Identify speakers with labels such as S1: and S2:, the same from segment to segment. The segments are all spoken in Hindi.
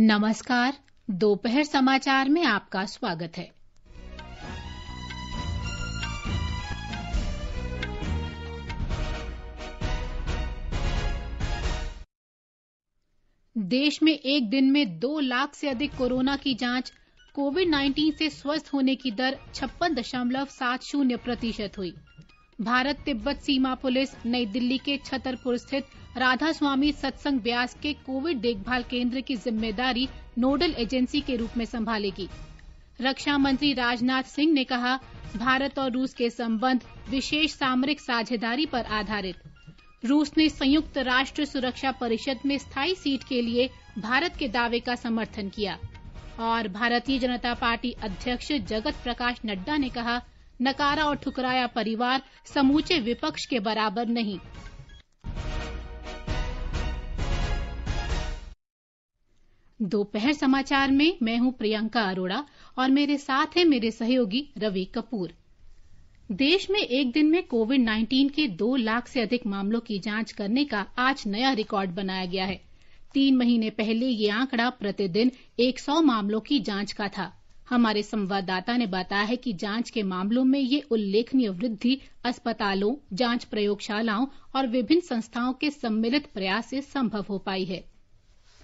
S1: नमस्कार दोपहर समाचार में आपका स्वागत है देश में एक दिन में दो लाख से अधिक कोरोना की जांच कोविड 19 से स्वस्थ होने की दर छप्पन दशमलव सात शून्य प्रतिशत हुई भारत तिब्बत सीमा पुलिस नई दिल्ली के छतरपुर स्थित राधा स्वामी सत्संग ब्यास के कोविड देखभाल केंद्र की जिम्मेदारी नोडल एजेंसी के रूप में संभालेगी रक्षा मंत्री राजनाथ सिंह ने कहा भारत और रूस के संबंध विशेष सामरिक साझेदारी पर आधारित रूस ने संयुक्त राष्ट्र सुरक्षा परिषद में स्थायी सीट के लिए भारत के दावे का समर्थन किया और भारतीय जनता पार्टी अध्यक्ष जगत प्रकाश नड्डा ने कहा नकारा और ठुकराया परिवार समूचे विपक्ष के बराबर नहीं दोपहर समाचार में मैं हूं प्रियंका अरोड़ा और मेरे साथ है मेरे सहयोगी रवि कपूर देश में एक दिन में कोविड 19 के दो लाख से अधिक मामलों की जांच करने का आज नया रिकॉर्ड बनाया गया है तीन महीने पहले ये आंकड़ा प्रतिदिन 100 मामलों की जांच का था हमारे संवाददाता ने बताया है कि जांच के मामलों में ये उल्लेखनीय वृद्धि अस्पतालों जांच प्रयोगशालाओं और विभिन्न संस्थाओं के सम्मिलित प्रयास से संभव हो पाई है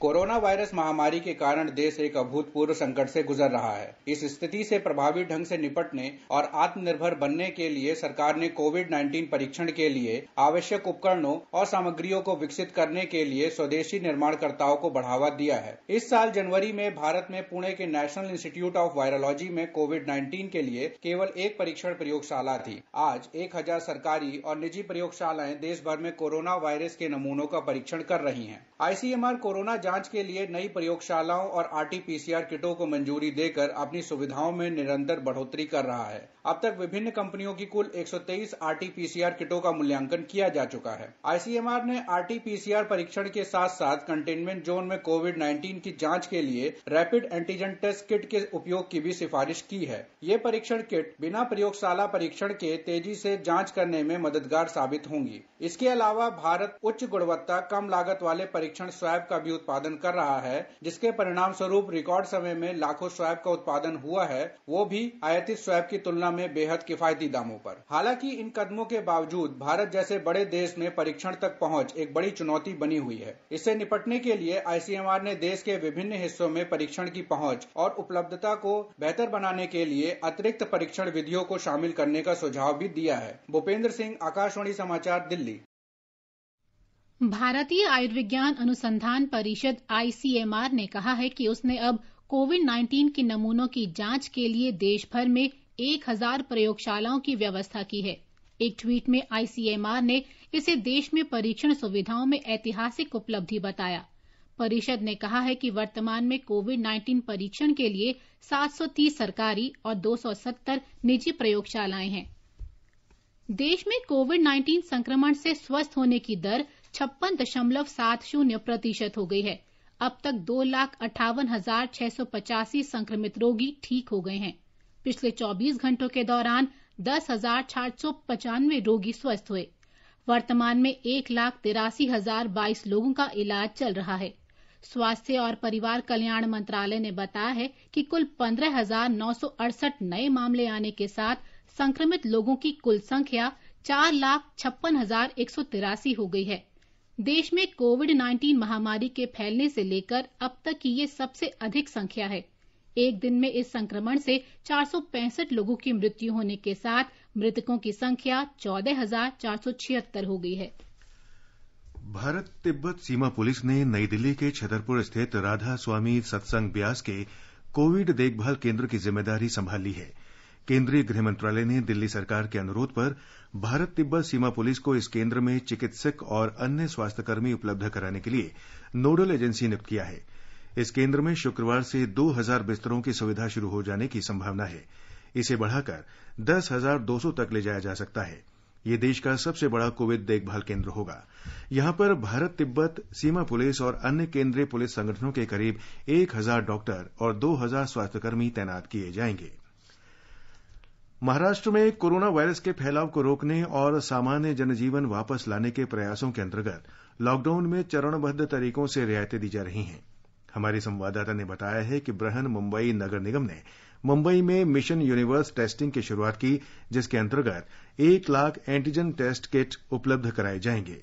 S2: कोरोना वायरस महामारी के कारण देश एक अभूतपूर्व संकट से गुजर रहा है इस स्थिति से प्रभावी ढंग से निपटने और आत्मनिर्भर बनने के लिए सरकार ने कोविड 19 परीक्षण के लिए आवश्यक उपकरणों और सामग्रियों को विकसित करने के लिए स्वदेशी निर्माणकर्ताओं को बढ़ावा दिया है इस साल जनवरी में भारत में पुणे के नेशनल इंस्टीट्यूट ऑफ वायरोलॉजी में कोविड नाइन्टीन के लिए केवल एक परीक्षण प्रयोगशाला थी आज एक हजार सरकारी और निजी प्रयोगशालाएं देश भर में कोरोना वायरस के नमूनों का परीक्षण कर रही है आईसीएमआर कोरोना जांच जांच के लिए नई प्रयोगशालाओं और आरटीपीसीआर किटों को मंजूरी देकर अपनी सुविधाओं में निरंतर बढ़ोतरी कर रहा है अब तक विभिन्न कंपनियों की कुल 123 आरटीपीसीआर किटों का मूल्यांकन किया जा चुका है आईसीएमआर ने आरटीपीसीआर परीक्षण के साथ साथ कंटेनमेंट जोन में कोविड 19 की जांच के लिए रैपिड एंटीजन टेस्ट किट के उपयोग की भी सिफारिश की है ये परीक्षण किट बिना प्रयोगशाला परीक्षण के तेजी से जांच करने में मददगार साबित होंगी इसके अलावा भारत उच्च गुणवत्ता कम लागत वाले परीक्षण स्वैब का भी उत्पादन उत्पादन कर रहा है जिसके परिणाम स्वरूप रिकॉर्ड समय में लाखों स्वैप का उत्पादन हुआ है वो भी आयातित स्वैप की तुलना में बेहद किफायती दामों पर हालांकि इन कदमों के बावजूद भारत जैसे बड़े देश में परीक्षण तक पहुंच एक बड़ी चुनौती बनी हुई है इससे निपटने के लिए आईसीएमआर ने देश के विभिन्न हिस्सों में परीक्षण की पहुंच और उपलब्धता को बेहतर बनाने के लिए अतिरिक्त परीक्षण विधियों को शामिल करने का सुझाव भी दिया है भूपेंद्र सिंह आकाशवाणी समाचार दिल्ली
S1: भारतीय आयुर्विज्ञान अनुसंधान परिषद आईसीएमआर ने कहा है कि उसने अब कोविड 19 के नमूनों की जांच के लिए देशभर में एक हजार प्रयोगशालाओं की व्यवस्था की है एक ट्वीट में आईसीएमआर ने इसे देश में परीक्षण सुविधाओं में ऐतिहासिक उपलब्धि बताया परिषद ने कहा है कि वर्तमान में कोविड 19 परीक्षण के लिए 730 सरकारी और 270 निजी प्रयोगशालाएं हैं देश में कोविड 19 संक्रमण से स्वस्थ होने की दर छप्पन दशमलव सात शून्य प्रतिशत हो गई है अब तक दो लाख अठावन हजार छह सौ पचासी संक्रमित रोगी ठीक हो गए हैं पिछले 24 घंटों के दौरान दस हजार चार सौ पचानवे रोगी स्वस्थ हुए वर्तमान में एक लाख तिरासी हजार बाईस लोगों का इलाज चल रहा है स्वास्थ्य और परिवार कल्याण मंत्रालय ने बताया है कि कुल पंद्रह हजार नौ सौ अड़सठ नए मामले आने के साथ संक्रमित लोगों की कुल संख्या चार लाख छप्पन हजार एक सौ तिरासी हो गई है देश में कोविड नाइन्टीन महामारी के फैलने से लेकर अब तक की यह सबसे अधिक संख्या है एक दिन में इस संक्रमण से चार लोगों की मृत्यु होने के साथ मृतकों की संख्या चौदह हो गई है
S3: भारत तिब्बत सीमा पुलिस ने नई दिल्ली के छतरपुर स्थित राधा स्वामी सत्संग ब्यास के कोविड देखभाल केंद्र की जिम्मेदारी संभाल ली है केंद्रीय गृह मंत्रालय ने दिल्ली सरकार के अनुरोध पर भारत तिब्बत सीमा पुलिस को इस केंद्र में चिकित्सक और अन्य स्वास्थ्यकर्मी उपलब्ध कराने के लिए नोडल एजेंसी नियुक्त किया है इस केंद्र में शुक्रवार से 2000 बिस्तरों की सुविधा शुरू हो जाने की संभावना है इसे बढ़ाकर 10,200 तक ले जाया जा सकता है ये देश का सबसे बड़ा कोविड देखभाल केंद्र होगा यहां पर भारत तिब्बत सीमा पुलिस और अन्य केंद्रीय पुलिस संगठनों के करीब 1000 डॉक्टर और 2000 स्वास्थ्यकर्मी तैनात किए जाएंगे महाराष्ट्र में कोरोना वायरस के फैलाव को रोकने और सामान्य जनजीवन वापस लाने के प्रयासों के अंतर्गत लॉकडाउन में चरणबद्ध तरीकों से रियायतें दी जा रही हैं हमारे संवाददाता ने बताया है कि ब्रहन मुंबई नगर निगम ने मुंबई में मिशन यूनिवर्स टेस्टिंग की शुरुआत की जिसके अंतर्गत एक लाख एंटीजन टेस्ट किट उपलब्ध कराए जाएंगे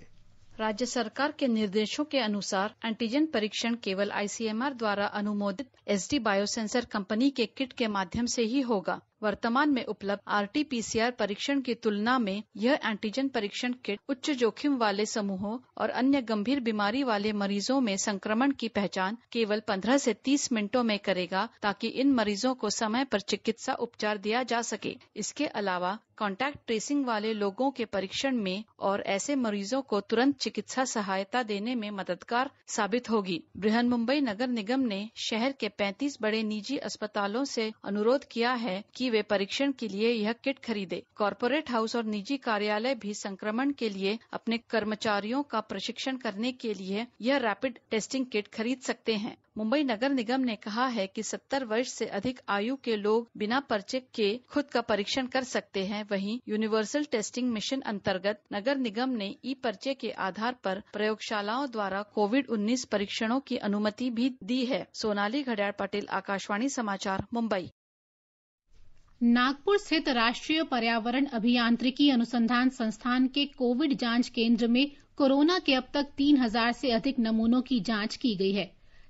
S4: राज्य सरकार के निर्देशों के अनुसार एंटीजन परीक्षण केवल आईसीएमआर द्वारा अनुमोदित एसडी बायोसेंसर कंपनी के किट के माध्यम से ही होगा वर्तमान में उपलब्ध आरटीपीसीआर परीक्षण की तुलना में यह एंटीजन परीक्षण किट उच्च जोखिम वाले समूहों और अन्य गंभीर बीमारी वाले मरीजों में संक्रमण की पहचान केवल 15 से 30 मिनटों में करेगा ताकि इन मरीजों को समय पर चिकित्सा उपचार दिया जा सके इसके अलावा कॉन्टैक्ट ट्रेसिंग वाले लोगों के परीक्षण में और ऐसे मरीजों को तुरंत चिकित्सा सहायता देने में मददगार साबित होगी बृहन मुंबई नगर निगम ने शहर के 35 बड़े निजी अस्पतालों से अनुरोध किया है कि वे परीक्षण के लिए यह किट खरीदे कॉरपोरेट हाउस और निजी कार्यालय भी संक्रमण के लिए अपने कर्मचारियों का प्रशिक्षण करने के लिए यह रैपिड टेस्टिंग किट खरीद सकते हैं मुंबई नगर निगम ने कहा है कि 70 वर्ष से अधिक आयु के लोग बिना पर्चे के खुद का परीक्षण कर सकते हैं वहीं यूनिवर्सल टेस्टिंग मिशन अंतर्गत नगर निगम ने ई पर्चे के आधार पर प्रयोगशालाओं द्वारा कोविड 19 परीक्षणों की अनुमति भी दी है सोनाली घड़ियाल पटेल आकाशवाणी समाचार मुंबई
S1: नागपुर स्थित राष्ट्रीय पर्यावरण अभियांत्रिकी अनुसंधान संस्थान के कोविड जांच केंद्र में कोरोना के अब तक तीन हजार से अधिक नमूनों की जांच की गई है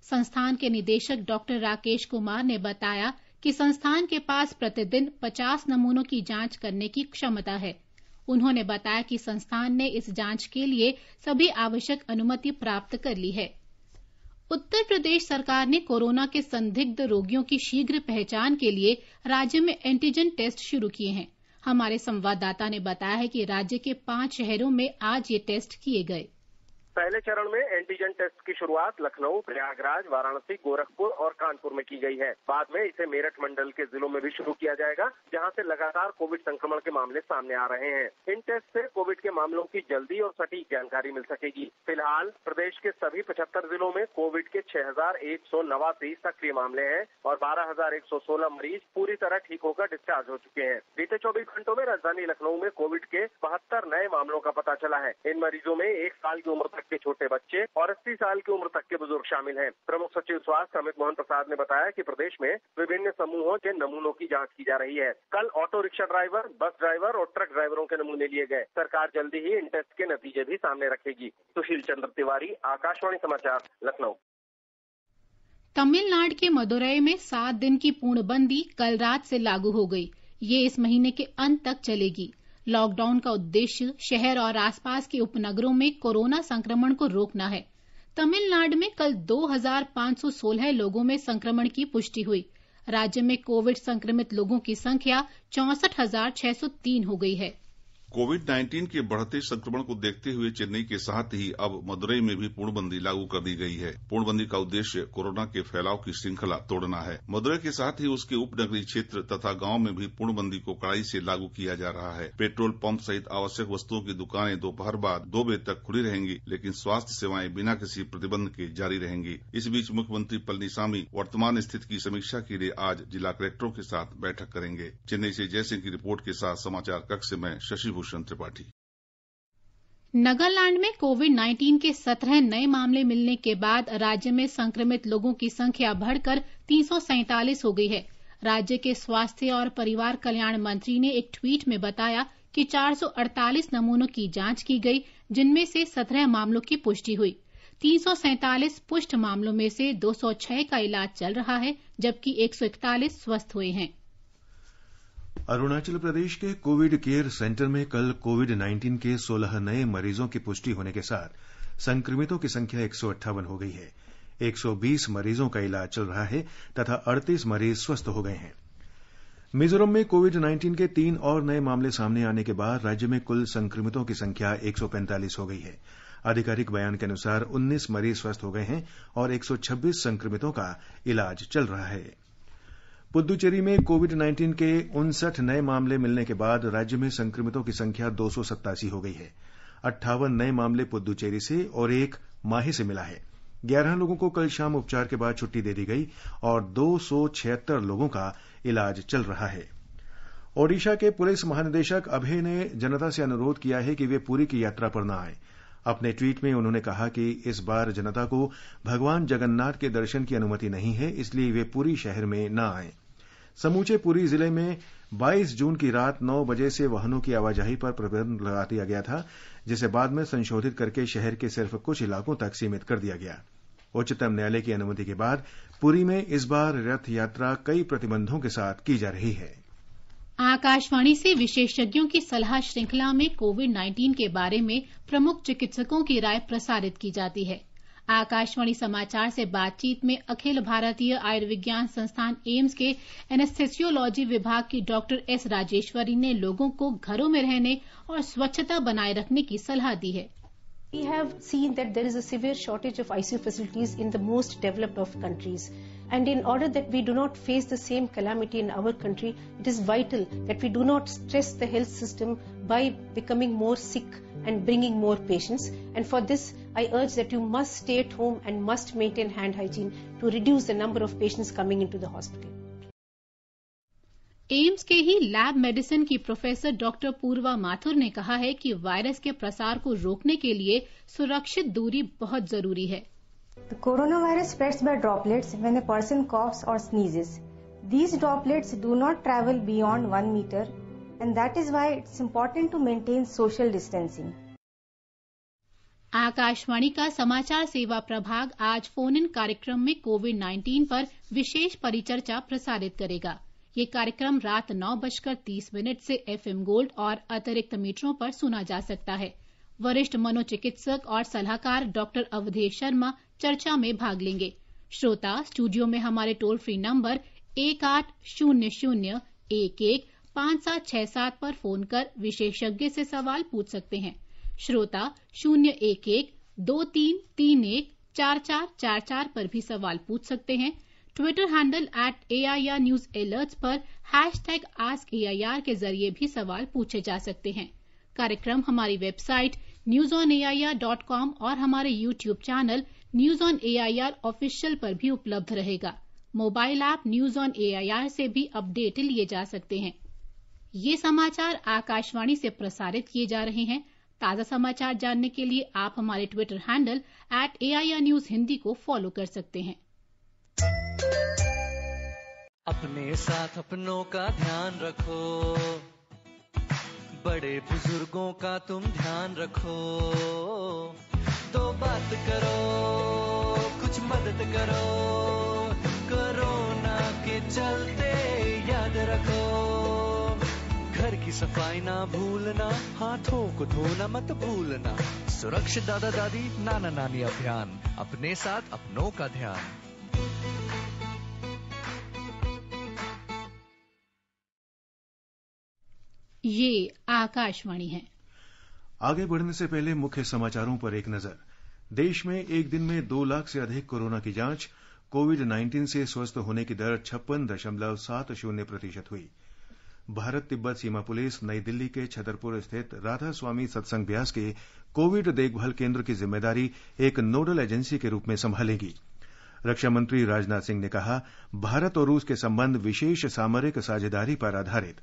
S1: संस्थान के निदेशक डॉक्टर राकेश कुमार ने बताया कि संस्थान के पास प्रतिदिन 50 नमूनों की जांच करने की क्षमता है उन्होंने बताया कि संस्थान ने इस जांच के लिए सभी आवश्यक अनुमति प्राप्त कर ली है उत्तर प्रदेश सरकार ने कोरोना के संदिग्ध रोगियों की शीघ्र पहचान के लिए राज्य में एंटीजन टेस्ट शुरू किए हैं हमारे संवाददाता ने बताया है कि राज्य के पांच शहरों में आज ये टेस्ट किए गए
S5: पहले चरण में एंटीजन टेस्ट की शुरुआत लखनऊ प्रयागराज वाराणसी गोरखपुर और कानपुर में की गई है बाद में इसे मेरठ मंडल के जिलों में भी शुरू किया जाएगा जहां से लगातार कोविड संक्रमण के मामले सामने आ रहे हैं इन टेस्ट से कोविड के मामलों की जल्दी और सटीक जानकारी मिल सकेगी फिलहाल प्रदेश के सभी पचहत्तर जिलों में कोविड के छह सक्रिय मामले हैं और बारह मरीज पूरी तरह ठीक होकर डिस्चार्ज हो चुके हैं बीते चौबीस घंटों में राजधानी लखनऊ में कोविड के बहत्तर नए मामलों का पता चला है इन मरीजों में एक साल की उम्र तक के छोटे बच्चे और अस्सी साल की उम्र तक के बुजुर्ग शामिल हैं प्रमुख सचिव स्वास्थ्य अमित मोहन प्रसाद ने बताया कि प्रदेश में विभिन्न समूहों के नमूनों की जांच की जा रही है कल auto rickshaw driver bus driver और ट्रक ड्राइवरों के नमूने लिए गए सरकार जल्दी ही इन टेस्ट के नतीजे भी सामने रखेगी सुशील चंद्र तिवारी आकाशवाणी समाचार लखनऊ
S1: तमिलनाडु के मदुरई में सात दिन की पूर्णबंदी कल रात से लागू हो गई ये इस महीने के अंत तक चलेगी लॉकडाउन का उद्देश्य शहर और आसपास के उपनगरों में कोरोना संक्रमण को रोकना है तमिलनाडु में कल 2516 लोगों में संक्रमण की पुष्टि हुई राज्य में कोविड संक्रमित लोगों की संख्या चौसठ हो गई है
S3: कोविड नाइन्टीन के बढ़ते संक्रमण को देखते हुए चेन्नई के साथ ही अब मदुरई में भी पूर्णबंदी लागू कर दी गई है पूर्णबंदी का उद्देश्य कोरोना के फैलाव की श्रृंखला तोड़ना है मदुरई के साथ ही उसके उपनगरीय क्षेत्र तथा गांव में भी पूर्णबंदी को कड़ाई से लागू किया जा रहा है पेट्रोल पंप सहित आवश्यक वस्तुओं की दुकानें दोपहर बाद दो बजे तक खुली रहेंगी लेकिन स्वास्थ्य सेवाएं बिना किसी प्रतिबंध के जारी रहेंगी इस बीच मुख्यमंत्री पलनीसामी वर्तमान स्थिति की समीक्षा के लिए आज जिला कलेक्टरों के साथ बैठक करेंगे चेन्नई से जयसिंह की रिपोर्ट के साथ समाचार कक्ष में शशि भूषण त्रिपाठी
S1: नगालैंड में कोविड 19 के सत्रह नए मामले मिलने के बाद राज्य में संक्रमित लोगों की संख्या बढ़कर तीन हो गई है राज्य के स्वास्थ्य और परिवार कल्याण मंत्री ने एक ट्वीट में बताया कि 448 नमूनों की जांच की गई जिनमें से 17 मामलों की पुष्टि हुई तीन पुष्ट मामलों में से 206 का इलाज चल रहा है जबकि 141 स्वस्थ हुए हैं
S3: अरुणाचल प्रदेश के कोविड केयर सेंटर में कल कोविड 19 के 16 नए मरीजों की पुष्टि होने के साथ संक्रमितों की संख्या एक हो गई है 120 मरीजों का इलाज चल रहा है तथा 38 मरीज स्वस्थ हो गए हैं मिजोरम में कोविड 19 के तीन और नए मामले सामने आने के बाद राज्य में कुल संक्रमितों की संख्या 145 हो गई है आधिकारिक बयान के अनुसार 19 मरीज स्वस्थ हो गए हैं और 126 संक्रमितों का इलाज चल रहा है पुद्दुचेरी में कोविड 19 के उनसठ नए मामले मिलने के बाद राज्य में संक्रमितों की संख्या दो हो गई है अट्ठावन नए मामले पुद्दुचेरी से और एक माही से मिला है ग्यारह लोगों को कल शाम उपचार के बाद छुट्टी दे दी गई और दो लोगों का इलाज चल रहा है ओडिशा के पुलिस महानिदेशक अभय ने जनता से अनुरोध किया है कि वे पूरी की यात्रा पर न आए अपने ट्वीट में उन्होंने कहा कि इस बार जनता को भगवान जगन्नाथ के दर्शन की अनुमति नहीं है इसलिए वे पूरी शहर में न आएं समूचे पुरी जिले में 22 जून की रात 9 बजे से वाहनों की आवाजाही पर प्रतिबंध लगा दिया गया था जिसे बाद में संशोधित करके शहर के सिर्फ कुछ इलाकों तक सीमित कर दिया गया उच्चतम न्यायालय की अनुमति के बाद पुरी में इस बार रथ यात्रा कई प्रतिबंधों के साथ की जा रही है
S1: आकाशवाणी से विशेषज्ञों की सलाह श्रृंखला में कोविड 19 के बारे में प्रमुख चिकित्सकों की राय प्रसारित की जाती है आकाशवाणी समाचार से बातचीत में अखिल भारतीय आयुर्विज्ञान संस्थान एम्स के एनेस्थेसियोलॉजी विभाग की डॉक्टर एस राजेश्वरी ने लोगों को घरों में रहने और स्वच्छता बनाए रखने की सलाह दी है We have seen that there is a severe shortage of ICU facilities in the most developed of countries. And in order that we do not face the same calamity in our country, it is vital that we do not stress the health system by becoming more sick and bringing more patients. And for this, I urge that you must stay at home and must maintain hand hygiene to reduce the number of patients coming into the hospital. AIIMS के ही लैब मेडिसिन की प्रोफेसर डॉक्टर पूर्वा माथुर ने कहा है कि वायरस के प्रसार को रोकने के लिए सुरक्षित दूरी बहुत जरूरी है
S6: corona virus spreads by droplets when a person coughs और sneezes these droplets do not travel beyond one metre and that is why it's important to maintain social distancing.
S1: Akashvani का समाचार सेवा प्रभाग आज फोन इन कार्यक्रम में कोविड 19 पर विशेष परिचर्चा प्रसारित करेगा ये कार्यक्रम रात नौ बजकर तीस मिनट से एफएम गोल्ड और अतिरिक्त मीटरों पर सुना जा सकता है वरिष्ठ मनोचिकित्सक और सलाहकार डॉक्टर अवधेश शर्मा चर्चा में भाग लेंगे श्रोता स्टूडियो में हमारे टोल फ्री नंबर एक आठ शून्य शून्य एक एक पाँच सात छः सात पर फोन कर विशेषज्ञ से सवाल पूछ सकते हैं श्रोता शून्य एक एक दो तीन तीन एक चार चार चार चार पर भी सवाल पूछ सकते हैं Twitter handle at A I R news alert पर hashtag ask A I R के जरिए भी सवाल पूछे जा सकते हैं कार्यक्रम हमारी website news on A I R dot com और हमारे YouTube channel news on A I R official पर भी उपलब्ध रहेगा mobile app news on A I R से भी अपडेट लिए जा सकते हैं ये समाचार आकाशवाणी से प्रसारित किए जा रहे हैं ताज़ा समाचार जानने के लिए आप हमारे Twitter handle at A news Hindi को फॉलो कर सकते हैं
S2: अपने साथ अपनों का ध्यान रखो बड़े बुजुर्गों का तुम ध्यान रखो तो बात करो कुछ मदद करो कोरोना के चलते याद रखो घर की सफाई ना भूलना हाथों को धोना मत भूलना सुरक्षित दादा दादी नाना नानी अभियान अपने साथ अपनों का ध्यान
S1: ये आकाशवाणी है
S3: आगे बढ़ने से पहले मुख्य समाचारों पर एक नजर देश में एक दिन में दो लाख से अधिक कोरोना की जांच कोविड 19 से स्वस्थ होने की दर छप्पन दशमलव सात शून्य प्रतिशत हुई भारत तिब्बत सीमा पुलिस नई दिल्ली के छतरपुर स्थित राधा स्वामी सत्संग ब्यास के कोविड देखभाल केंद्र की जिम्मेदारी एक नोडल एजेंसी के रूप में संभालेगी रक्षा मंत्री राजनाथ सिंह ने कहा भारत और रूस के संबंध विशेष सामरिक साझेदारी पर आधारित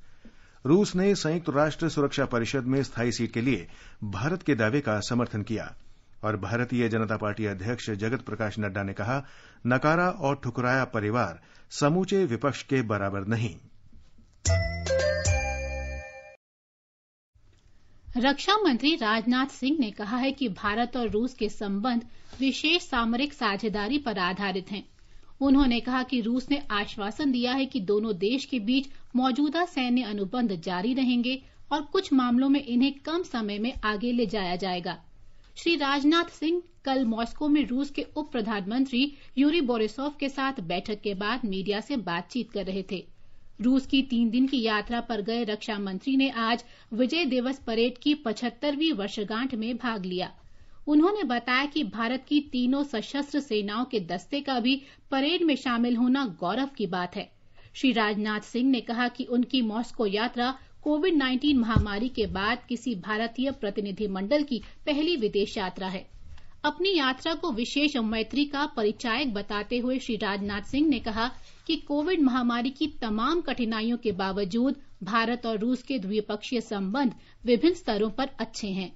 S3: रूस ने संयुक्त राष्ट्र सुरक्षा परिषद में स्थायी सीट के लिए भारत के दावे का समर्थन किया और भारतीय जनता पार्टी अध्यक्ष जगत प्रकाश नड्डा ने कहा नकारा और ठुकराया परिवार समूचे विपक्ष के बराबर नहीं
S1: रक्षा मंत्री राजनाथ सिंह ने कहा है कि भारत और रूस के संबंध विशेष सामरिक साझेदारी पर आधारित हैं उन्होंने कहा कि रूस ने आश्वासन दिया है कि दोनों देश के बीच मौजूदा सैन्य अनुबंध जारी रहेंगे और कुछ मामलों में इन्हें कम समय में आगे ले जाया जाएगा श्री राजनाथ सिंह कल मॉस्को में रूस के उप प्रधानमंत्री यूरी बोरिसोव के साथ बैठक के बाद मीडिया से बातचीत कर रहे थे रूस की तीन दिन की यात्रा पर गए रक्षा मंत्री ने आज विजय दिवस परेड की पचहत्तरवीं वर्षगांठ में भाग लिया उन्होंने बताया कि भारत की तीनों सशस्त्र सेनाओं के दस्ते का भी परेड में शामिल होना गौरव की बात है श्री राजनाथ सिंह ने कहा कि उनकी मॉस्को यात्रा कोविड 19 महामारी के बाद किसी भारतीय प्रतिनिधिमंडल की पहली विदेश यात्रा है अपनी यात्रा को विशेष मैत्री का परिचायक बताते हुए श्री राजनाथ सिंह ने कहा कि कोविड महामारी की तमाम कठिनाइयों के बावजूद भारत और रूस के द्विपक्षीय संबंध विभिन्न स्तरों पर अच्छे हैं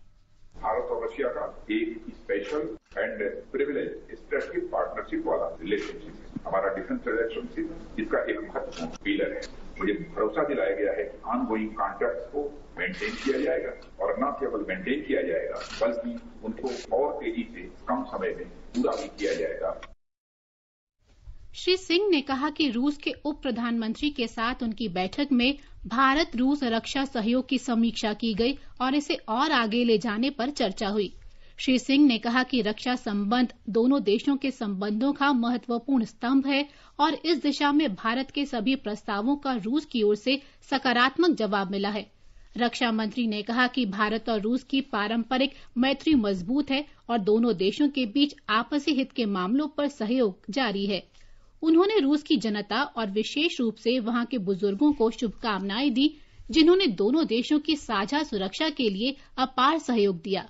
S5: भारत और रशिया का एक special and privileged strategic partnership वाला रिलेशनशिप है हमारा डिफेंस रिलेशनशिप इसका एक महत्वपूर्ण पिलर है मुझे भरोसा दिलाया गया है ऑन गोइंग कॉन्ट्रैक्ट को मेंटेन किया जाएगा न केवल मेंटेन किया जाएगा बल्कि उनको और तेजी से कम समय में पूरा भी किया जाएगा
S1: श्री सिंह ने कहा कि रूस के उप प्रधानमंत्री के साथ उनकी बैठक में भारत रूस रक्षा सहयोग की समीक्षा की गई और इसे और आगे ले जाने पर चर्चा हुई श्री सिंह ने कहा कि रक्षा संबंध दोनों देशों के संबंधों का महत्वपूर्ण स्तंभ है और इस दिशा में भारत के सभी प्रस्तावों का रूस की ओर से सकारात्मक जवाब मिला है रक्षा मंत्री ने कहा कि भारत और रूस की पारंपरिक मैत्री मजबूत है और दोनों देशों के बीच आपसी हित के मामलों पर सहयोग जारी है उन्होंने रूस की जनता और विशेष रूप से वहां के बुजुर्गों को शुभकामनाएं दी जिन्होंने दोनों देशों की साझा सुरक्षा के लिए अपार सहयोग दिया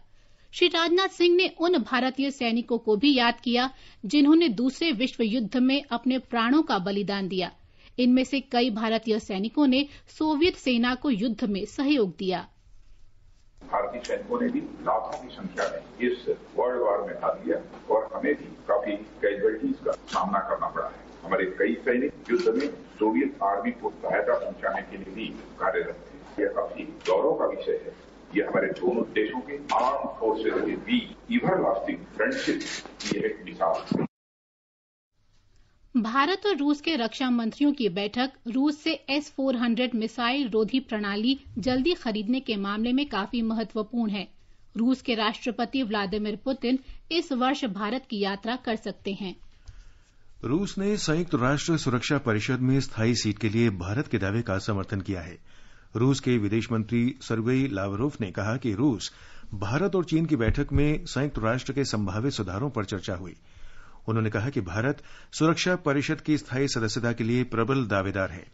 S1: श्री राजनाथ सिंह ने उन भारतीय सैनिकों को भी याद किया जिन्होंने दूसरे विश्व युद्ध में अपने प्राणों का बलिदान दिया इनमें से कई भारतीय सैनिकों ने सोवियत सेना को युद्ध में सहयोग दिया
S5: भारतीय सैनिकों ने भी लाखों की संख्या में इस वर्ल्ड वॉर में भाग लिया और हमें भी काफी कैजुअलिटीज का सामना करना पड़ा है हमारे कई सैनिक युद्ध में सोवियत आर्मी को सहायता पहुंचाने के लिए भी कार्यरत थे यह काफी गौरव का विषय है ये हमारे दोनों देशों के आर्म फोर्सेज के बीच इवर लास्टिंग फ्रेंडशिप की एक मिसाल है
S1: भारत और रूस के रक्षा मंत्रियों की बैठक रूस से एस फोर हंड्रेड मिसाइल रोधी प्रणाली जल्दी खरीदने के मामले में काफी महत्वपूर्ण है रूस के राष्ट्रपति व्लादिमीर पुतिन इस वर्ष भारत की यात्रा कर सकते हैं
S3: रूस ने संयुक्त राष्ट्र सुरक्षा परिषद में स्थायी सीट के लिए भारत के दावे का समर्थन किया है रूस के विदेश मंत्री सर्गेई लावरोफ ने कहा कि रूस भारत और चीन की बैठक में संयुक्त राष्ट्र के संभावित सुधारों पर चर्चा हुई उन्होंने कहा कि भारत सुरक्षा परिषद की स्थायी सदस्यता के लिए प्रबल दावेदार है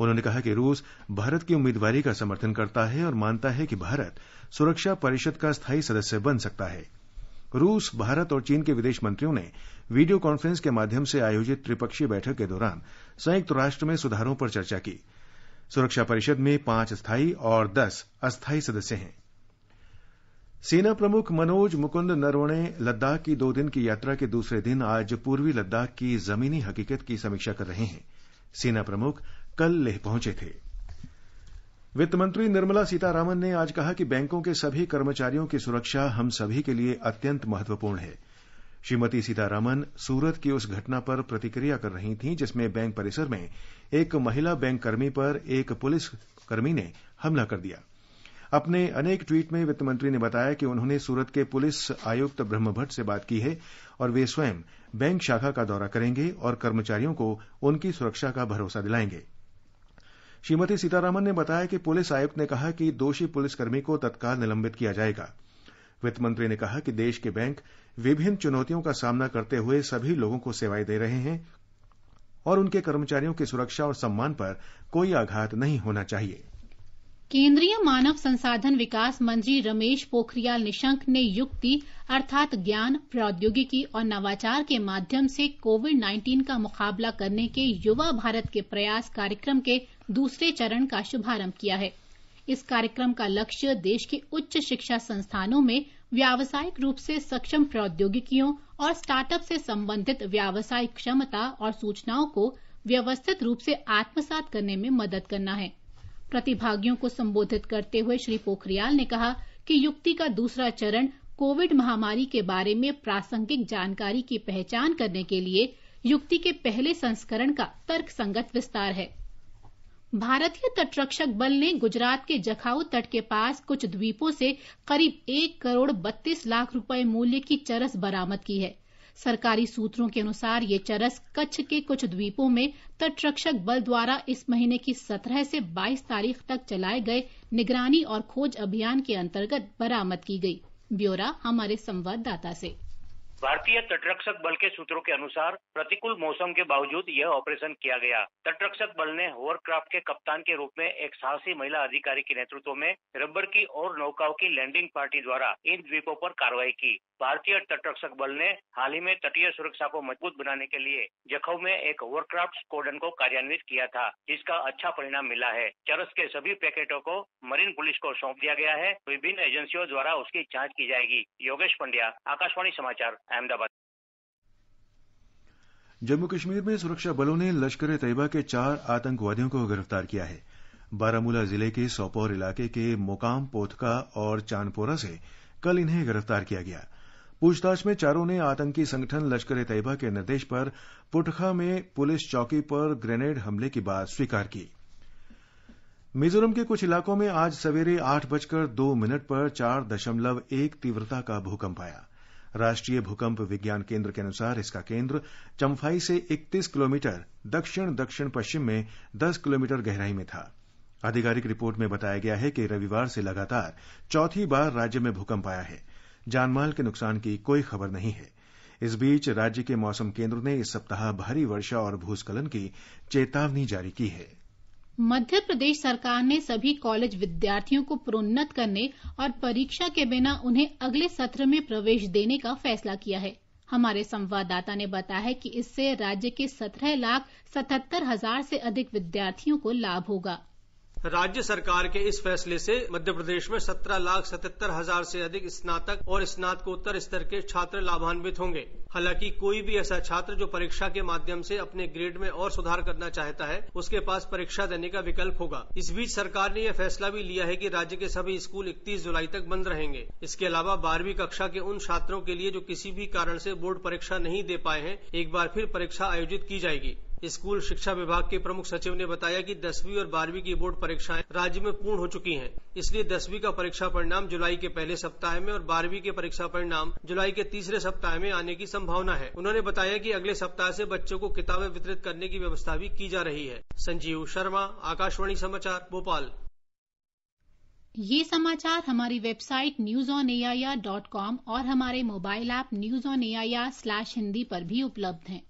S3: उन्होंने कहा कि रूस भारत की उम्मीदवारी का समर्थन करता है और मानता है कि भारत सुरक्षा परिषद का स्थायी सदस्य बन सकता है रूस भारत और चीन के विदेश मंत्रियों ने वीडियो कॉन्फ्रेंस के माध्यम से आयोजित त्रिपक्षीय बैठक के दौरान संयुक्त राष्ट्र में सुधारों पर चर्चा की सुरक्षा परिषद में पांच स्थायी और दस अस्थायी सदस्य हैं सेना प्रमुख मनोज मुकुंद नरवणे लद्दाख की दो दिन की यात्रा के दूसरे दिन आज पूर्वी लद्दाख की जमीनी हकीकत की समीक्षा कर रहे हैं सेना प्रमुख कल लेह पहुंचे थे वित्त मंत्री निर्मला सीतारामन ने आज कहा कि बैंकों के सभी कर्मचारियों की सुरक्षा हम सभी के लिए अत्यंत महत्वपूर्ण है श्रीमती सीतारामन सूरत की उस घटना पर प्रतिक्रिया कर रही थीं जिसमें बैंक परिसर में एक महिला बैंक कर्मी पर एक पुलिसकर्मी ने हमला कर दिया अपने अनेक ट्वीट में वित्त मंत्री ने बताया कि उन्होंने सूरत के पुलिस आयुक्त ब्रह्मभट्ट से बात की है और वे स्वयं बैंक शाखा का दौरा करेंगे और कर्मचारियों को उनकी सुरक्षा का भरोसा दिलाएंगे श्रीमती सीतारामन ने बताया कि पुलिस आयुक्त ने कहा कि दोषी पुलिसकर्मी को तत्काल निलंबित किया जाएगा वित्त मंत्री ने कहा कि देश के बैंक विभिन्न चुनौतियों का सामना करते हुए सभी लोगों को सेवाएं दे रहे हैं और उनके कर्मचारियों की सुरक्षा और सम्मान पर कोई आघात नहीं होना चाहिए
S1: केन्द्रीय मानव संसाधन विकास मंत्री रमेश पोखरियाल निशंक ने युक्ति अर्थात ज्ञान प्रौद्योगिकी और नवाचार के माध्यम से कोविड 19 का मुकाबला करने के युवा भारत के प्रयास कार्यक्रम के दूसरे चरण का शुभारंभ किया है इस कार्यक्रम का लक्ष्य देश के उच्च शिक्षा संस्थानों में व्यावसायिक रूप से सक्षम प्रौद्योगिकियों और स्टार्टअप से संबंधित व्यावसायिक क्षमता और सूचनाओं को व्यवस्थित रूप से आत्मसात करने में मदद करना है प्रतिभागियों को संबोधित करते हुए श्री पोखरियाल ने कहा कि युक्ति का दूसरा चरण कोविड महामारी के बारे में प्रासंगिक जानकारी की पहचान करने के लिए युक्ति के पहले संस्करण का तर्कसंगत विस्तार है भारतीय तटरक्षक बल ने गुजरात के जखाऊ तट के पास कुछ द्वीपों से करीब एक करोड़ बत्तीस लाख रुपए मूल्य की चरस बरामद की है सरकारी सूत्रों के अनुसार ये चरस कच्छ के कुछ द्वीपों में तटरक्षक बल द्वारा इस महीने की 17 से 22 तारीख तक चलाए गए निगरानी और खोज अभियान के अंतर्गत बरामद की गई ब्यौरा हमारे संवाददाता से
S2: भारतीय तटरक्षक बल के सूत्रों के अनुसार प्रतिकूल मौसम के बावजूद यह ऑपरेशन किया गया तटरक्षक बल ने होवरक्राफ्ट के कप्तान के रूप में एक साहसी महिला अधिकारी के नेतृत्व में रबर की और नौकाओं की लैंडिंग पार्टी द्वारा इन द्वीपों पर कार्रवाई की भारतीय तटरक्षक बल ने हाल ही में तटीय सुरक्षा को मजबूत बनाने के लिए जखऊ में एक होवरक्राफ्ट स्कोडन को कार्यान्वित किया था जिसका अच्छा परिणाम मिला है चरस के सभी पैकेटों को मरीन पुलिस को सौंप दिया गया है विभिन्न एजेंसियों द्वारा उसकी जाँच की जाएगी योगेश पंड्या
S3: आकाशवाणी समाचार अहमदाबाद जम्मू कश्मीर में सुरक्षा बलों ने लश्कर ए तैयबा के चार आतंकवादियों को गिरफ्तार किया है बारामूला जिले के सोपोर इलाके के मोकाम पोथका और चांदपोरा से कल इन्हें गिरफ्तार किया गया पूछताछ में चारों ने आतंकी संगठन लश्कर ए तैयबा के निर्देश पर पुटखा में पुलिस चौकी पर ग्रेनेड हमले की बात स्वीकार की मिजोरम के कुछ इलाकों में आज सवेरे आठ बजकर दो मिनट पर चार दशमलव एक तीव्रता का भूकंप आया राष्ट्रीय भूकंप विज्ञान केंद्र के अनुसार इसका केंद्र चम्फाई से 31 किलोमीटर दक्षिण दक्षिण पश्चिम में 10 किलोमीटर गहराई में था आधिकारिक रिपोर्ट में बताया गया है कि रविवार से लगातार चौथी बार राज्य में भूकंप आया है जानमाल के नुकसान की कोई खबर नहीं है इस बीच राज्य के मौसम केंद्र ने इस सप्ताह भारी वर्षा और भूस्खलन की चेतावनी जारी की है
S1: मध्य प्रदेश सरकार ने सभी कॉलेज विद्यार्थियों को प्रोन्नत करने और परीक्षा के बिना उन्हें अगले सत्र में प्रवेश देने का फैसला किया है हमारे संवाददाता ने बताया है कि इससे राज्य के सत्रह लाख सतहत्तर हजार से अधिक विद्यार्थियों को लाभ होगा
S2: राज्य सरकार के इस फैसले से मध्य प्रदेश में सत्रह लाख सतहत्तर हजार से अधिक स्नातक और स्नातकोत्तर स्तर के छात्र लाभान्वित होंगे हालांकि कोई भी ऐसा छात्र जो परीक्षा के माध्यम से अपने ग्रेड में और सुधार करना चाहता है उसके पास परीक्षा देने का विकल्प होगा इस बीच सरकार ने यह फैसला भी लिया है कि राज्य के सभी स्कूल इकतीस जुलाई तक बंद रहेंगे इसके अलावा बारहवीं कक्षा के उन छात्रों के लिए जो किसी भी कारण से बोर्ड परीक्षा नहीं दे पाए हैं एक बार फिर परीक्षा आयोजित की जाएगी स्कूल शिक्षा विभाग के प्रमुख सचिव ने बताया कि दसवीं और बारहवीं की बोर्ड परीक्षाएं राज्य में पूर्ण हो चुकी हैं इसलिए दसवीं का परीक्षा परिणाम जुलाई के पहले सप्ताह में और बारहवीं के परीक्षा परिणाम जुलाई के तीसरे सप्ताह में आने की संभावना है उन्होंने बताया कि अगले सप्ताह से बच्चों को किताबें वितरित करने की व्यवस्था भी की जा रही है संजीव शर्मा आकाशवाणी समाचार भोपाल
S1: ये समाचार हमारी website news on A dot com और हमारे mobile app news on A I R slash Hindi पर भी उपलब्ध है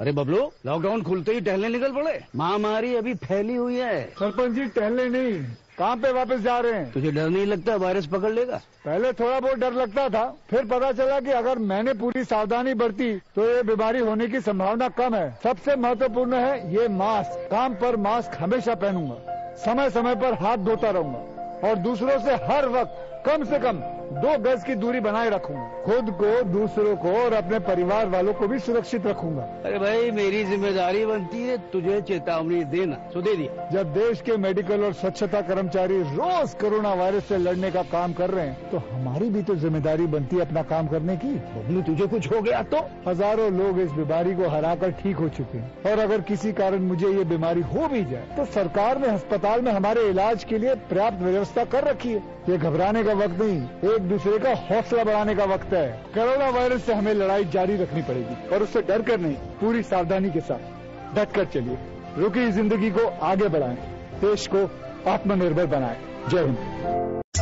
S5: अरे बबलू लॉकडाउन खुलते ही टहलने निकल पड़े महामारी अभी फैली हुई है सरपंच जी टहलने नहीं कहाँ पे वापस जा रहे हैं तुझे डर नहीं लगता वायरस पकड़ लेगा पहले थोड़ा बहुत डर लगता था फिर पता चला कि अगर मैंने पूरी सावधानी बरती तो ये बीमारी होने की संभावना कम है सबसे महत्वपूर्ण है ये मास्क काम पर मास्क हमेशा पहनूंगा समय समय पर हाथ धोता रहूंगा और दूसरों से हर वक्त कम से कम दो गज की दूरी बनाए रखूंगा खुद को दूसरों को और अपने परिवार वालों को भी सुरक्षित रखूंगा
S2: अरे भाई मेरी जिम्मेदारी बनती है तुझे चेतावनी देना तो दे दिया
S5: जब देश के मेडिकल और स्वच्छता कर्मचारी रोज कोरोना वायरस से लड़ने का काम कर रहे हैं तो हमारी भी तो जिम्मेदारी बनती है अपना काम करने की बबलू तुझे कुछ हो गया तो हजारों लोग इस बीमारी को कर ठीक हो चुके हैं और अगर किसी कारण मुझे ये बीमारी हो भी जाए तो सरकार ने अस्पताल में हमारे इलाज के लिए पर्याप्त व्यवस्था कर रखी है ये घबराने का वक्त नहीं एक एक दूसरे का हौसला बढ़ाने का वक्त है कोरोना वायरस से हमें लड़ाई जारी रखनी पड़ेगी और उससे डर कर नहीं पूरी सावधानी के साथ डट कर चलिए रुकी जिंदगी को आगे बढ़ाएं, देश को आत्मनिर्भर बनाएं। जय हिंद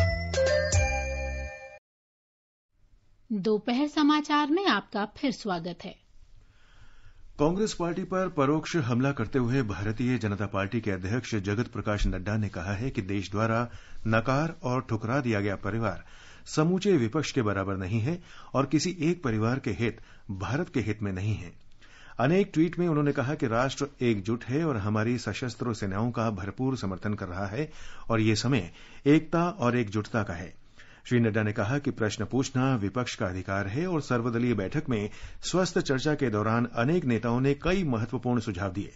S1: दोपहर समाचार में आपका फिर स्वागत है
S3: कांग्रेस पार्टी पर परोक्ष हमला करते हुए भारतीय जनता पार्टी के अध्यक्ष जगत प्रकाश नड्डा ने कहा है कि देश द्वारा नकार और ठुकरा दिया गया परिवार समूचे विपक्ष के बराबर नहीं है और किसी एक परिवार के हित भारत के हित में नहीं है अनेक ट्वीट में उन्होंने कहा कि राष्ट्र एकजुट है और हमारी सशस्त्र सेनाओं का भरपूर समर्थन कर रहा है और ये समय एकता और एकजुटता का है श्री नड्डा ने कहा कि प्रश्न पूछना विपक्ष का अधिकार है और सर्वदलीय बैठक में स्वस्थ चर्चा के दौरान अनेक नेताओं ने कई महत्वपूर्ण सुझाव दिये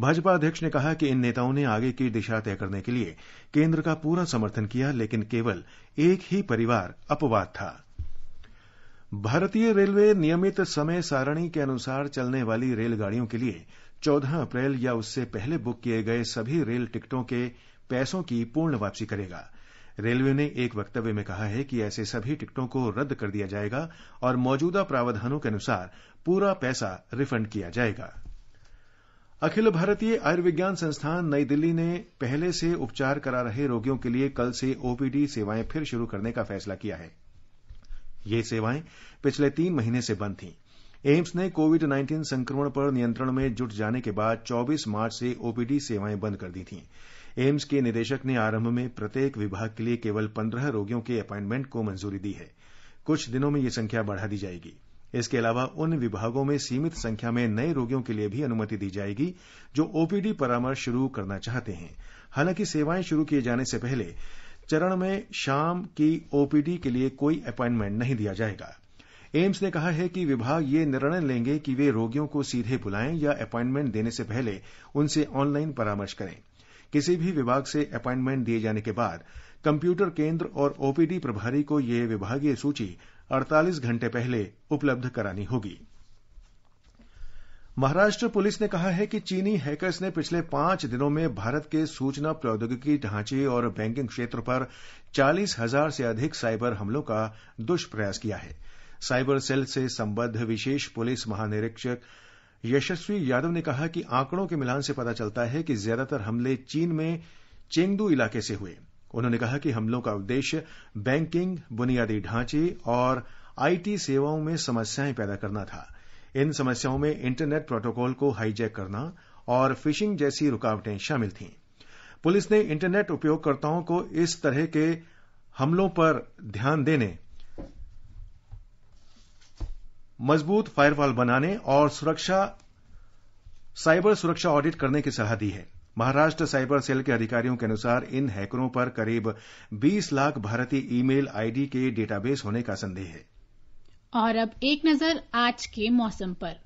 S3: भाजपा अध्यक्ष ने कहा कि इन नेताओं ने आगे की दिशा तय करने के लिए केंद्र का पूरा समर्थन किया लेकिन केवल एक ही परिवार अपवाद था भारतीय रेलवे नियमित समय सारणी के अनुसार चलने वाली रेलगाड़ियों के लिए 14 अप्रैल या उससे पहले बुक किए गए सभी रेल टिकटों के पैसों की पूर्ण वापसी करेगा रेलवे ने एक वक्तव्य में कहा है कि ऐसे सभी टिकटों को रद्द कर दिया जाएगा और मौजूदा प्रावधानों के अनुसार पूरा पैसा रिफंड किया जाएगा अखिल भारतीय आयुर्विज्ञान संस्थान नई दिल्ली ने पहले से उपचार करा रहे रोगियों के लिए कल से ओपीडी सेवाएं फिर शुरू करने का फैसला किया है ये सेवाएं पिछले तीन महीने से बंद थीं एम्स ने कोविड 19 संक्रमण पर नियंत्रण में जुट जाने के बाद 24 मार्च से ओपीडी सेवाएं बंद कर दी थीं एम्स के निदेशक ने आरंभ में प्रत्येक विभाग के लिए केवल 15 रोगियों के अपॉइंटमेंट को मंजूरी दी है कुछ दिनों में यह संख्या बढ़ा दी जाएगी इसके अलावा उन विभागों में सीमित संख्या में नए रोगियों के लिए भी अनुमति दी जाएगी जो ओपीडी परामर्श शुरू करना चाहते हैं हालांकि सेवाएं शुरू किए जाने से पहले चरण में शाम की ओपीडी के लिए कोई अपॉइंटमेंट नहीं दिया जाएगा एम्स ने कहा है कि विभाग ये निर्णय लेंगे कि वे रोगियों को सीधे बुलाएं या अपॉइंटमेंट देने से पहले उनसे ऑनलाइन परामर्श करें किसी भी विभाग से अपॉइंटमेंट दिए जाने के बाद कंप्यूटर केंद्र और ओपीडी प्रभारी को यह विभागीय सूची 48 घंटे पहले उपलब्ध करानी होगी महाराष्ट्र पुलिस ने कहा है कि चीनी हैकर्स ने पिछले पांच दिनों में भारत के सूचना प्रौद्योगिकी ढांचे और बैंकिंग क्षेत्र पर चालीस हजार से अधिक साइबर हमलों का दुष्प्रयास किया है साइबर सेल से संबद्ध विशेष पुलिस महानिरीक्षक यशस्वी यादव ने कहा कि आंकड़ों के मिलान से पता चलता है कि ज्यादातर हमले चीन में चेंगदू इलाके से हुए उन्होंने कहा कि हमलों का उद्देश्य बैंकिंग बुनियादी ढांचे और आईटी सेवाओं में समस्याएं पैदा करना था इन समस्याओं में इंटरनेट प्रोटोकॉल को हाईजैक करना और फिशिंग जैसी रूकावटें शामिल थीं पुलिस ने इंटरनेट उपयोगकर्ताओं को इस तरह के हमलों पर ध्यान देने मजबूत फायरवॉल बनाने और सुरक्षा साइबर सुरक्षा ऑडिट करने की सलाह दी है महाराष्ट्र साइबर सेल के अधिकारियों के अनुसार इन हैकरों पर करीब 20 लाख भारतीय ईमेल आईडी के डेटाबेस
S6: होने का संदेह है
S1: और अब एक नजर आज के मौसम पर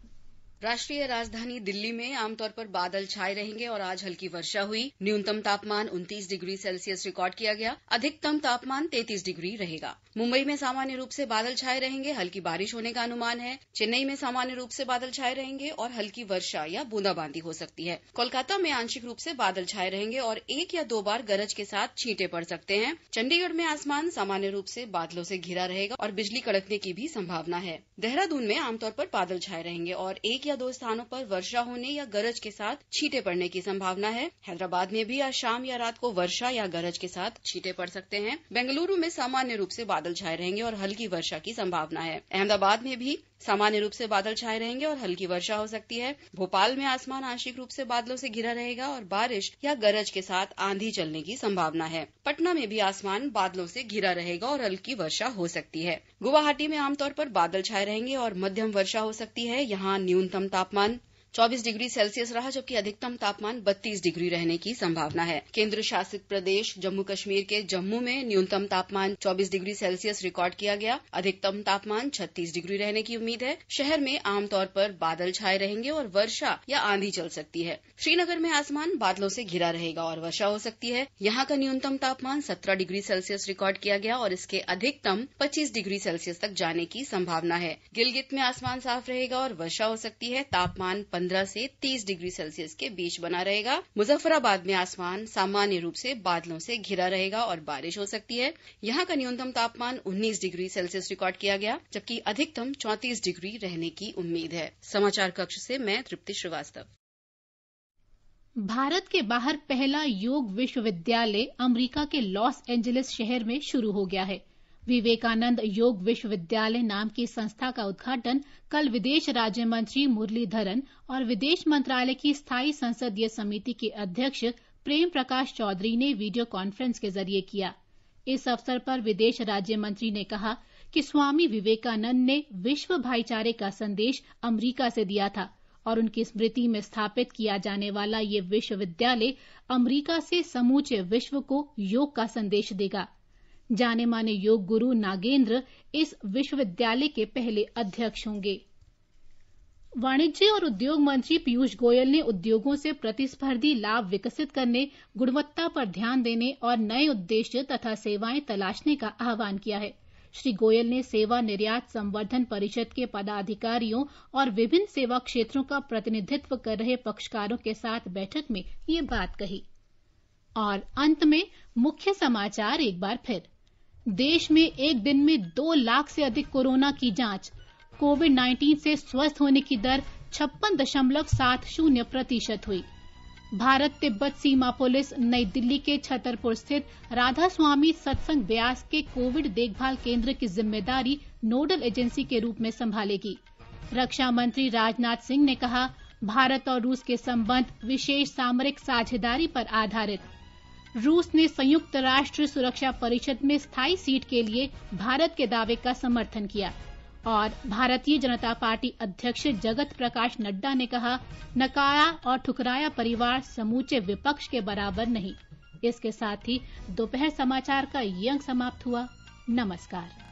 S6: राष्ट्रीय राजधानी दिल्ली में आमतौर पर बादल छाये रहेंगे और आज हल्की वर्षा हुई न्यूनतम तापमान उनतीस डिग्री सेल्सियस रिकॉर्ड किया गया अधिकतम तापमान 33 डिग्री रहेगा मुंबई में सामान्य रूप से बादल छाये रहेंगे हल्की बारिश होने का अनुमान है चेन्नई में सामान्य रूप से बादल छाये रहेंगे और हल्की वर्षा या बूंदाबांदी हो सकती है कोलकाता में आंशिक रूप से बादल छाये रहेंगे और एक या दो बार गरज के साथ छींटे पड़ सकते हैं चंडीगढ़ में आसमान सामान्य रूप से बादलों से घिरा रहेगा और बिजली कड़कने की भी संभावना है देहरादून में आमतौर पर बादल छाए रहेंगे और एक या दो स्थानों पर वर्षा होने या गरज के साथ छींटे पड़ने की संभावना है हैदराबाद में भी आज शाम या रात को वर्षा या गरज के साथ छींटे पड़ सकते हैं बेंगलुरु में सामान्य रूप से बादल छाए रहेंगे और हल्की वर्षा की संभावना है अहमदाबाद में भी सामान्य रूप से बादल छाए रहेंगे और हल्की वर्षा हो सकती है भोपाल में आसमान आंशिक रूप से बादलों से घिरा रहेगा और बारिश या गरज के साथ आंधी चलने की संभावना है पटना में भी आसमान बादलों से घिरा रहेगा और हल्की वर्षा हो सकती है गुवाहाटी में आमतौर पर बादल छाए रहेंगे और मध्यम वर्षा हो सकती है यहाँ न्यूनतम अधिकतम तापमान चौबीस डिग्री सेल्सियस रहा जबकि अधिकतम तापमान बत्तीस डिग्री रहने की संभावना है केंद्र शासित प्रदेश जम्मू कश्मीर के जम्मू में न्यूनतम तापमान 24 डिग्री सेल्सियस रिकॉर्ड किया गया अधिकतम तापमान 36 डिग्री रहने की उम्मीद है शहर में आमतौर पर बादल छाए रहेंगे और वर्षा या आंधी चल सकती है श्रीनगर में आसमान बादलों से घिरा रहेगा और वर्षा हो सकती है यहाँ का न्यूनतम तापमान सत्रह डिग्री सेल्सियस रिकॉर्ड किया गया और इसके अधिकतम पच्चीस डिग्री सेल्सियस तक जाने की संभावना है गिलगित में आसमान साफ रहेगा और वर्षा हो सकती है तापमान 15 से तीस डिग्री सेल्सियस के बीच बना रहेगा मुजफ्फराबाद में आसमान सामान्य रूप से बादलों से घिरा रहेगा और बारिश हो सकती है यहाँ का न्यूनतम तापमान उन्नीस डिग्री सेल्सियस रिकॉर्ड किया गया जबकि अधिकतम चौंतीस डिग्री रहने की उम्मीद है समाचार कक्ष से मैं तृप्ति श्रीवास्तव भारत के बाहर पहला योग
S1: विश्वविद्यालय अमेरिका के लॉस एंजलिस शहर में शुरू हो गया है विवेकानंद योग विश्वविद्यालय नाम की संस्था का उद्घाटन कल विदेश राज्य मंत्री मुरलीधरन और विदेश मंत्रालय की स्थायी संसदीय समिति के अध्यक्ष प्रेम प्रकाश चौधरी ने वीडियो कॉन्फ्रेंस के जरिए किया इस अवसर पर विदेश राज्य मंत्री ने कहा कि स्वामी विवेकानंद ने विश्व भाईचारे का संदेश अमरीका से दिया था और उनकी स्मृति में स्थापित किया जाने वाला ये विश्वविद्यालय अमरीका से समूचे विश्व को योग का संदेश देगा जाने माने योग गुरु नागेंद्र इस विश्वविद्यालय के पहले अध्यक्ष होंगे वाणिज्य और उद्योग मंत्री पीयूष गोयल ने उद्योगों से प्रतिस्पर्धी लाभ विकसित करने गुणवत्ता पर ध्यान देने और नए उद्देश्य तथा सेवाएं तलाशने का आह्वान किया है श्री गोयल ने सेवा निर्यात संवर्धन परिषद के पदाधिकारियों और विभिन्न सेवा क्षेत्रों का प्रतिनिधित्व कर रहे पक्षकारों के साथ बैठक में ये बात कही और अंत में मुख्य समाचार एक बार फिर देश में एक दिन में दो लाख से अधिक कोरोना की जांच कोविड 19 से स्वस्थ होने की दर छप्पन दशमलव सात शून्य प्रतिशत हुई भारत तिब्बत सीमा पुलिस नई दिल्ली के छतरपुर स्थित राधा स्वामी सत्संग ब्यास के कोविड देखभाल केंद्र की जिम्मेदारी नोडल एजेंसी के रूप में संभालेगी रक्षा मंत्री राजनाथ सिंह ने कहा भारत और रूस के संबंध विशेष सामरिक साझेदारी पर आधारित रूस ने संयुक्त राष्ट्र सुरक्षा परिषद में स्थायी सीट के लिए भारत के दावे का समर्थन किया और भारतीय जनता पार्टी अध्यक्ष जगत प्रकाश नड्डा ने कहा नकारा और ठुकराया परिवार समूचे विपक्ष के बराबर नहीं इसके साथ ही दोपहर समाचार का ये अंक समाप्त हुआ नमस्कार